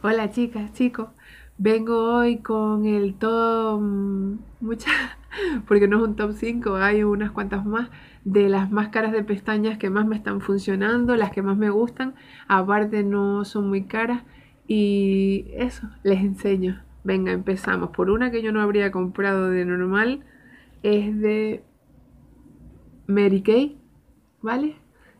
Hola chicas, chicos. Vengo hoy con el top, mm, muchas, porque no es un top 5, hay unas cuantas más, de las máscaras de pestañas que más me están funcionando, las que más me gustan, aparte no son muy caras y eso, les enseño. Venga, empezamos por una que yo no habría comprado de normal, es de Mary Kay, ¿vale?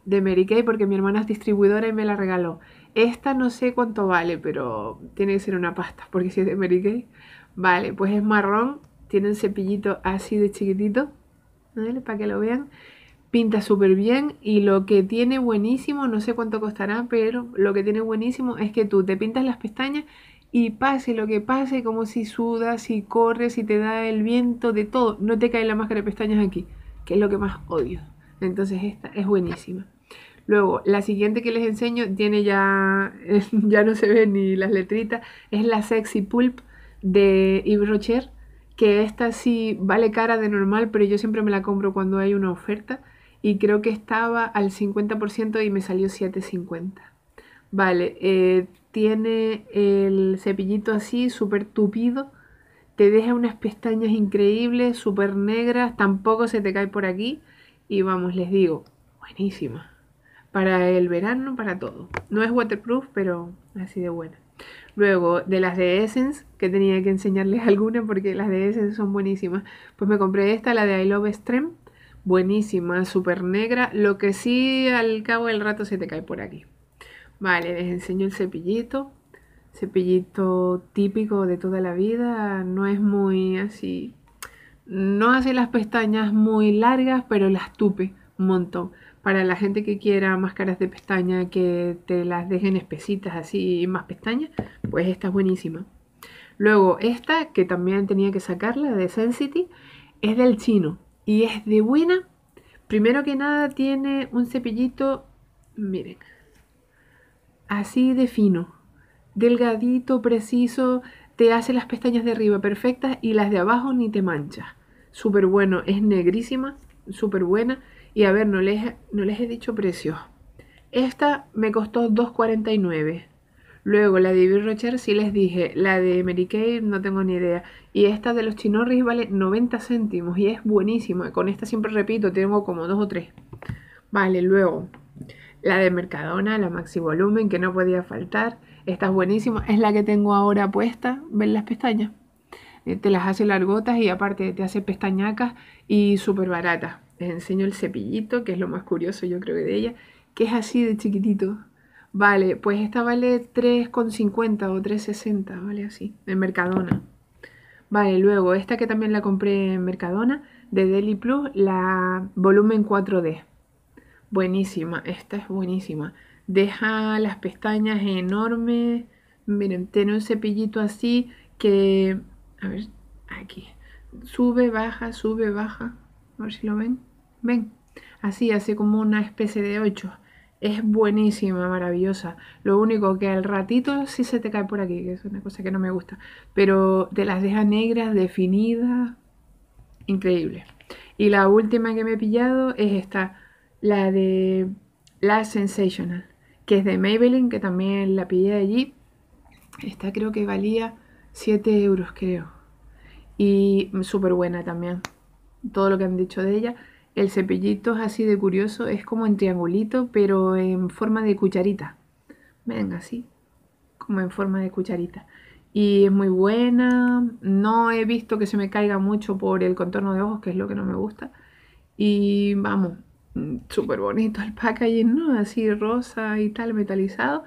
de Mary Kay porque mi hermana es distribuidora y me la regaló. Esta no sé cuánto vale, pero tiene que ser una pasta porque si es de Mary Kay. Vale, pues es marrón, tiene un cepillito así de chiquitito, ¿vale? para que lo vean. Pinta súper bien y lo que tiene buenísimo, no sé cuánto costará, pero lo que tiene buenísimo es que tú te pintas las pestañas y pase lo que pase, como si sudas, si corres, si te da el viento, de todo, no te cae la máscara de pestañas aquí, que es lo que más odio. Entonces esta es buenísima. Luego, la siguiente que les enseño tiene ya, ya no se ven ni las letritas, es la Sexy Pulp de Yves Rocher, que esta sí vale cara de normal, pero yo siempre me la compro cuando hay una oferta y creo que estaba al 50% y me salió 7.50. Vale, eh, tiene el cepillito así, súper tupido, te deja unas pestañas increíbles, súper negras, tampoco se te cae por aquí y vamos, les digo, buenísima para el verano, para todo. No es waterproof, pero así de buena. Luego, de las de Essence, que tenía que enseñarles algunas porque las de Essence son buenísimas, pues me compré esta, la de I Love Extreme, buenísima, súper negra, lo que sí al cabo del rato se te cae por aquí. Vale, les enseño el cepillito, cepillito típico de toda la vida, no es muy así, no hace las pestañas muy largas, pero las tupe un montón para la gente que quiera máscaras de pestaña que te las dejen espesitas así más pestañas, pues esta es buenísima. Luego esta, que también tenía que sacarla, de Sensity, es del chino y es de buena. Primero que nada tiene un cepillito, miren, así de fino, delgadito, preciso, te hace las pestañas de arriba perfectas y las de abajo ni te mancha. Súper bueno, es negrísima, súper buena y a ver, no les, no les he dicho precios. Esta me costó 2.49. Luego la de bill Rocher sí les dije, la de Mary Kay no tengo ni idea. Y esta de los chinorris vale 90 céntimos y es buenísima. Con esta siempre repito, tengo como dos o tres. Vale, luego la de Mercadona, la Maxi Volumen, que no podía faltar. Esta es buenísima, es la que tengo ahora puesta. ¿Ven las pestañas? Eh, te las hace largotas y aparte te hace pestañacas y súper baratas les enseño el cepillito, que es lo más curioso yo creo que de ella, que es así de chiquitito. Vale, pues esta vale 3,50 o 3,60, vale así, en Mercadona. Vale, luego esta que también la compré en Mercadona, de Deli Plus, la volumen 4D. Buenísima, esta es buenísima. Deja las pestañas enormes. Miren, tiene un cepillito así que... A ver, aquí. Sube, baja, sube, baja. A ver si lo ven. Ven, así hace como una especie de ocho. Es buenísima, maravillosa. Lo único que al ratito sí se te cae por aquí, que es una cosa que no me gusta. Pero te las deja negras, definidas. Increíble. Y la última que me he pillado es esta, la de La Sensational, que es de Maybelline, que también la pillé allí. Esta creo que valía 7 euros, creo. Y súper buena también. Todo lo que han dicho de ella. El cepillito es así de curioso, es como en triangulito, pero en forma de cucharita. Ven, así, como en forma de cucharita. Y es muy buena, no he visto que se me caiga mucho por el contorno de ojos, que es lo que no me gusta. Y vamos, súper bonito el packaging, ¿no? Así rosa y tal, metalizado.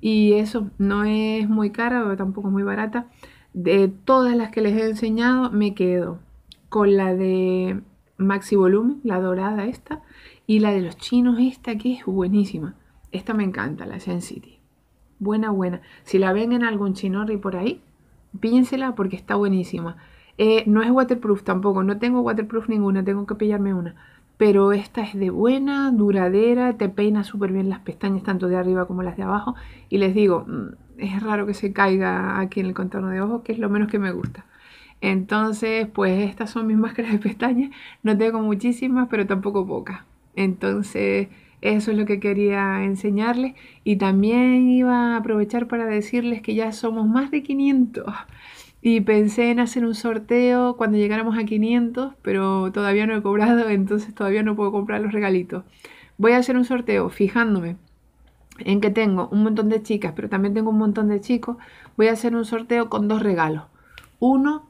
Y eso no es muy cara, tampoco es muy barata. De todas las que les he enseñado, me quedo con la de Maxi Volumen, la dorada esta, y la de los chinos esta que es buenísima. Esta me encanta, la Gen City. Buena, buena. Si la ven en algún chinorri por ahí, píllensela porque está buenísima. Eh, no es waterproof tampoco, no tengo waterproof ninguna, tengo que pillarme una. Pero esta es de buena, duradera, te peina súper bien las pestañas, tanto de arriba como las de abajo. Y les digo, mm, es raro que se caiga aquí en el contorno de ojos, que es lo menos que me gusta. Entonces, pues estas son mis máscaras de pestañas. No tengo muchísimas, pero tampoco pocas. Entonces, eso es lo que quería enseñarles. Y también iba a aprovechar para decirles que ya somos más de 500. Y pensé en hacer un sorteo cuando llegáramos a 500, pero todavía no he cobrado, entonces todavía no puedo comprar los regalitos. Voy a hacer un sorteo fijándome en que tengo un montón de chicas, pero también tengo un montón de chicos. Voy a hacer un sorteo con dos regalos uno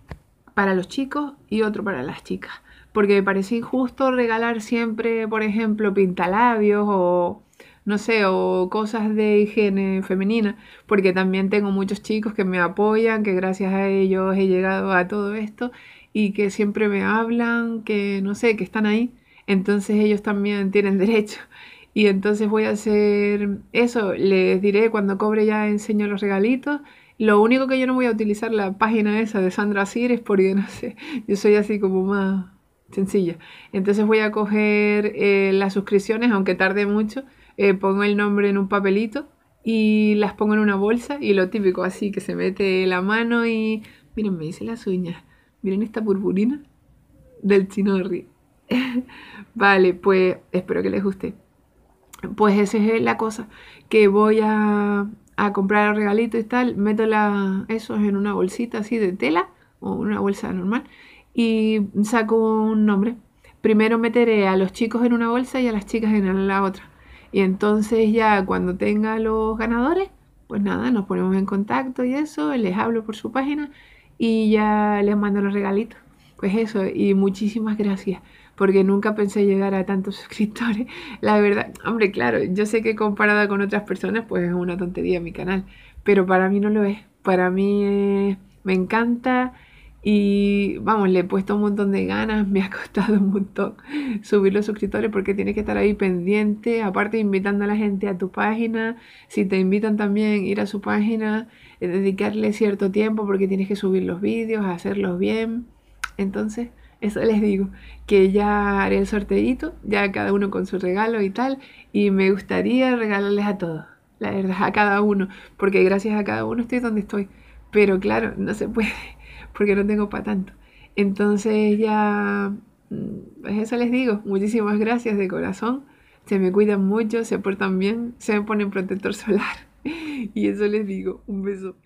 para los chicos y otro para las chicas. Porque me parece injusto regalar siempre, por ejemplo, pintalabios o no sé, o cosas de higiene femenina, porque también tengo muchos chicos que me apoyan, que gracias a ellos he llegado a todo esto y que siempre me hablan, que no sé, que están ahí. Entonces ellos también tienen derecho. Y entonces voy a hacer eso, les diré cuando cobre ya enseño los regalitos lo único que yo no voy a utilizar la página esa de Sandra Cir es porque, no sé, yo soy así como más sencilla. Entonces voy a coger eh, las suscripciones, aunque tarde mucho, eh, pongo el nombre en un papelito y las pongo en una bolsa y lo típico, así que se mete la mano y... Miren, me dice las uñas. Miren esta purpurina del río vale, pues espero que les guste. Pues esa es la cosa que voy a a comprar el regalito y tal, meto esos en una bolsita así de tela o una bolsa normal y saco un nombre. Primero meteré a los chicos en una bolsa y a las chicas en la otra. Y entonces ya cuando tenga los ganadores, pues nada, nos ponemos en contacto y eso, les hablo por su página y ya les mando los regalitos. Pues eso, y muchísimas gracias, porque nunca pensé llegar a tantos suscriptores. La verdad, hombre, claro, yo sé que comparada con otras personas, pues es una tontería mi canal, pero para mí no lo es. Para mí eh, me encanta y vamos, le he puesto un montón de ganas, me ha costado un montón subir los suscriptores porque tienes que estar ahí pendiente, aparte invitando a la gente a tu página, si te invitan también ir a su página, eh, dedicarle cierto tiempo porque tienes que subir los vídeos, hacerlos bien. Entonces, eso les digo, que ya haré el sorteito, ya cada uno con su regalo y tal, y me gustaría regalarles a todos, la verdad, a cada uno, porque gracias a cada uno estoy donde estoy, pero claro, no se puede, porque no tengo para tanto. Entonces ya, pues eso les digo, muchísimas gracias de corazón, se me cuidan mucho, se portan bien, se me ponen protector solar, y eso les digo, un beso.